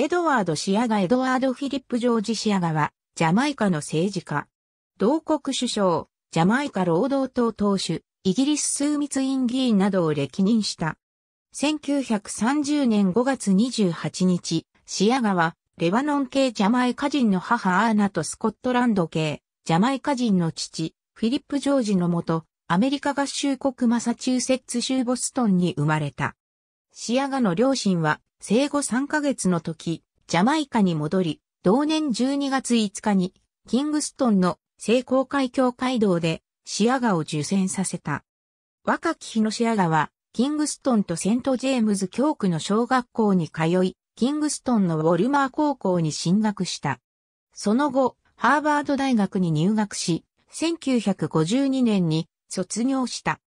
エドワード・シアガエドワード・フィリップ・ジョージ・シアガは、ジャマイカの政治家。同国首相、ジャマイカ労働党党首、イギリス数密院議員などを歴任した。1930年5月28日、シアガは、レバノン系ジャマイカ人の母アーナとスコットランド系、ジャマイカ人の父、フィリップ・ジョージのもと、アメリカ合衆国マサチューセッツ州ボストンに生まれた。シアガの両親は生後3ヶ月の時、ジャマイカに戻り、同年12月5日に、キングストンの成功会協会堂でシアガを受選させた。若き日のシアガは、キングストンとセントジェームズ教区の小学校に通い、キングストンのウォルマー高校に進学した。その後、ハーバード大学に入学し、1952年に卒業した。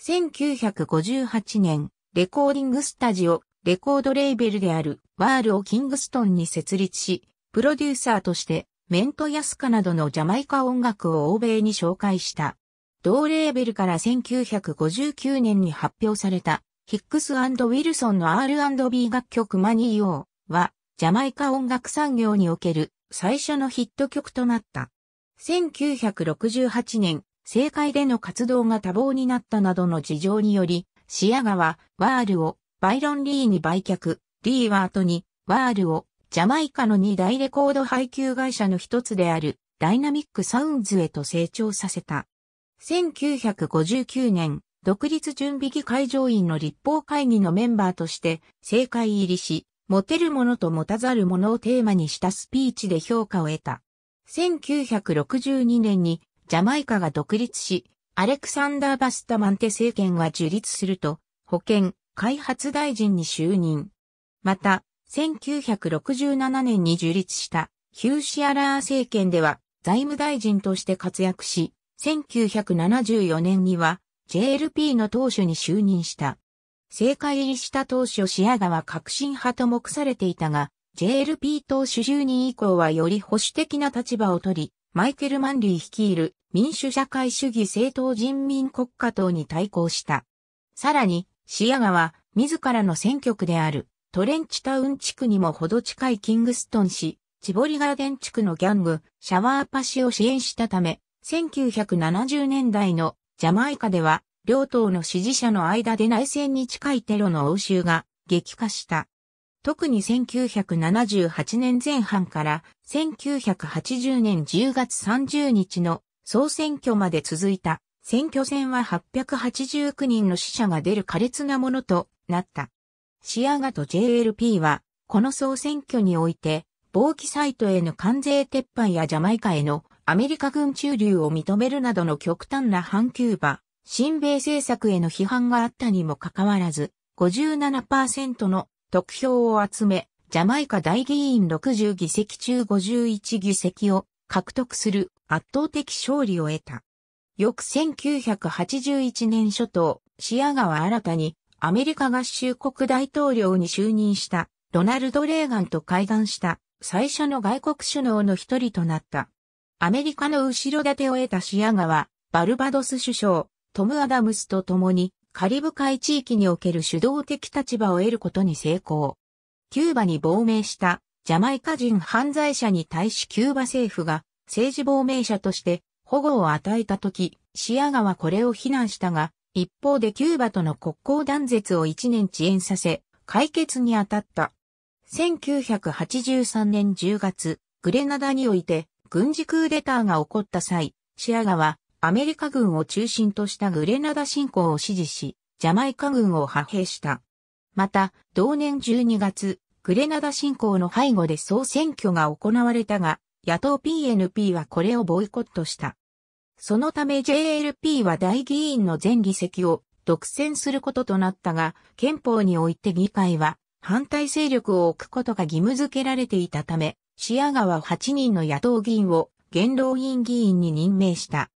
1958年、レコーディングスタジオ、レコードレーベルであるワールをキングストンに設立し、プロデューサーとしてメントヤスカなどのジャマイカ音楽を欧米に紹介した。同レーベルから1959年に発表されたヒックスウィルソンの R&B 楽曲マニー・オーはジャマイカ音楽産業における最初のヒット曲となった。1968年、政界での活動が多忙になったなどの事情により、シアガはワールをバイロン・リーに売却、リーは後に、ワールを、ジャマイカの2大レコード配給会社の一つである、ダイナミック・サウンズへと成長させた。1959年、独立準備議会上院の立法会議のメンバーとして、政界入りし、持てる者と持たざる者をテーマにしたスピーチで評価を得た。1962年にジャマイカが独立し、アレクサンダー・バスタマンテ政権は樹立すると、保険、開発大臣に就任。また、1967年に樹立したヒューシアラー政権では財務大臣として活躍し、1974年には JLP の党首に就任した。政界入りした当初シアガは革新派と目されていたが、JLP 党首就任以降はより保守的な立場を取り、マイケル・マンリー率いる民主社会主義政党人民国家党に対抗した。さらに、シアガは自らの選挙区であるトレンチタウン地区にもほど近いキングストン市、チボリガーデン地区のギャング、シャワーパシを支援したため、1970年代のジャマイカでは、両党の支持者の間で内戦に近いテロの応酬が激化した。特に1978年前半から1980年10月30日の総選挙まで続いた選挙戦は889人の死者が出る苛烈なものとなった。シアガと JLP は、この総選挙において、貿易サイトへの関税撤廃やジャマイカへのアメリカ軍駐留を認めるなどの極端な反キューバ、新米政策への批判があったにもかかわらず、57%の得票を集め、ジャマイカ大議員60議席中51議席を獲得する圧倒的勝利を得た。翌1981年初頭、シアガは新たにアメリカ合衆国大統領に就任したロナルド・レーガンと会談した最初の外国首脳の一人となった。アメリカの後ろ盾を得たシアガは、バルバドス首相、トム・アダムスと共にカリブ海地域における主導的立場を得ることに成功。キューバに亡命したジャマイカ人犯罪者に対しキューバ政府が政治亡命者として保護を与えた時、シアガはこれを非難したが、一方でキューバとの国交断絶を1年遅延させ、解決に当たった。1983年10月、グレナダにおいて軍事クーデターが起こった際、シアガはアメリカ軍を中心としたグレナダ侵攻を支持し、ジャマイカ軍を派兵した。また、同年12月、グレナダ侵攻の背後で総選挙が行われたが、野党 PNP はこれをボイコットした。そのため JLP は大議員の全議席を独占することとなったが、憲法において議会は反対勢力を置くことが義務付けられていたため、シア川8人の野党議員を元老院議員に任命した。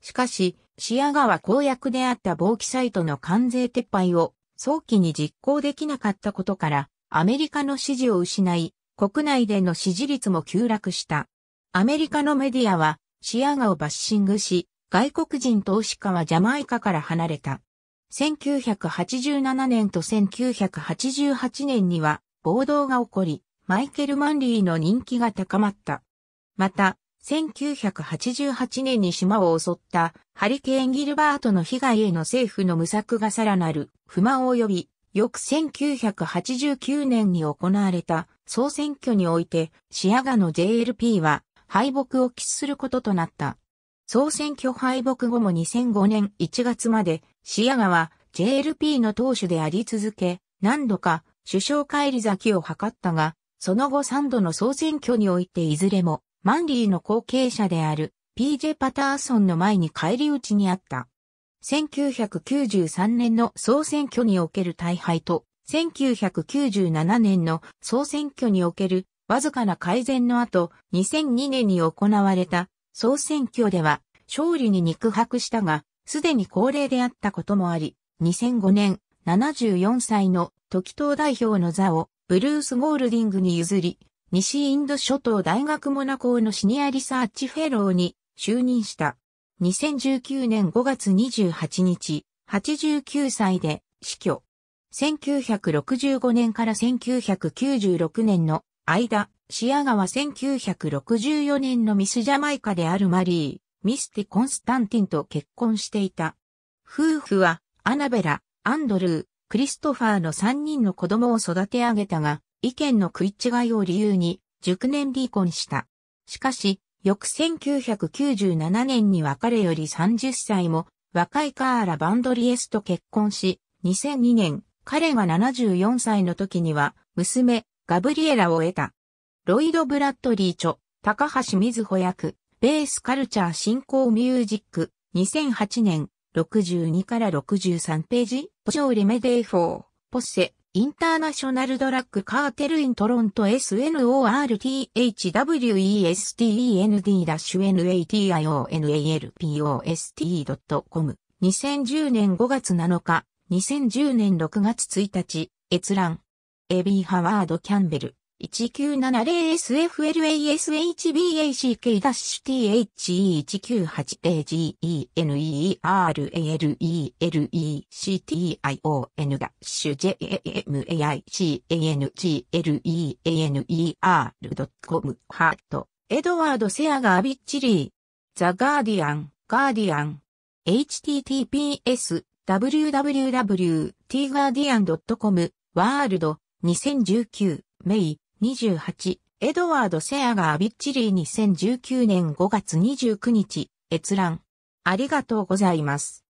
しかし、シア川公約であった防記サイトの関税撤廃を早期に実行できなかったことから、アメリカの支持を失い、国内での支持率も急落した。アメリカのメディアはシアガをバッシングし、外国人投資家はジャマイカから離れた。1987年と1988年には暴動が起こり、マイケル・マンリーの人気が高まった。また、1988年に島を襲ったハリケーン・ギルバートの被害への政府の無策がさらなる不満を呼び、翌1989年に行われた総選挙においてシアガの JLP は敗北を喫することとなった。総選挙敗北後も2005年1月まで、シアガは JLP の党首であり続け、何度か首相返り咲きを図ったが、その後3度の総選挙においていずれも、マンリーの後継者である PJ パターソンの前に返り討ちにあった。1993年の総選挙における大敗と、1997年の総選挙におけるわずかな改善の後、2002年に行われた総選挙では勝利に肉薄したが、すでに高齢であったこともあり、2005年74歳の時東代表の座をブルース・ゴールディングに譲り、西インド諸島大学モナコのシニアリサーチフェローに就任した。2019年5月28日、89歳で死去。1965年から1996年の間、シアガは1964年のミスジャマイカであるマリー、ミスティ・コンスタンティンと結婚していた。夫婦は、アナベラ、アンドルー、クリストファーの3人の子供を育て上げたが、意見の食い違いを理由に、熟年離婚した。しかし、翌1997年に別れより30歳も若いカーラ・バンドリエスと結婚し、2002年、彼が74歳の時には、娘、ガブリエラを得た。ロイド・ブラッドリー著、高橋瑞穂役、ベースカルチャー進行ミュージック、2008年、62から63ページ、ポジョーレメデイフォー、ポッセ、インターナショナルドラッグカーテルイントロント SNORTHWESTEND-NATIONALPOST.com2010 年5月7日、2010年6月1日、閲覧。エビー・ハワード・キャンベル、1970SFLASHBACK-THE1980GENERALELECTION JAMAICANGLENER.com ハート、エドワード・セアガー・ビッチリー、ザ・ガーディアン、ガーディアン、https www.tguardian.com ワールド2019、メイ、28、エドワード・セアガー・ビッチリー2019年5月29日、閲覧。ありがとうございます。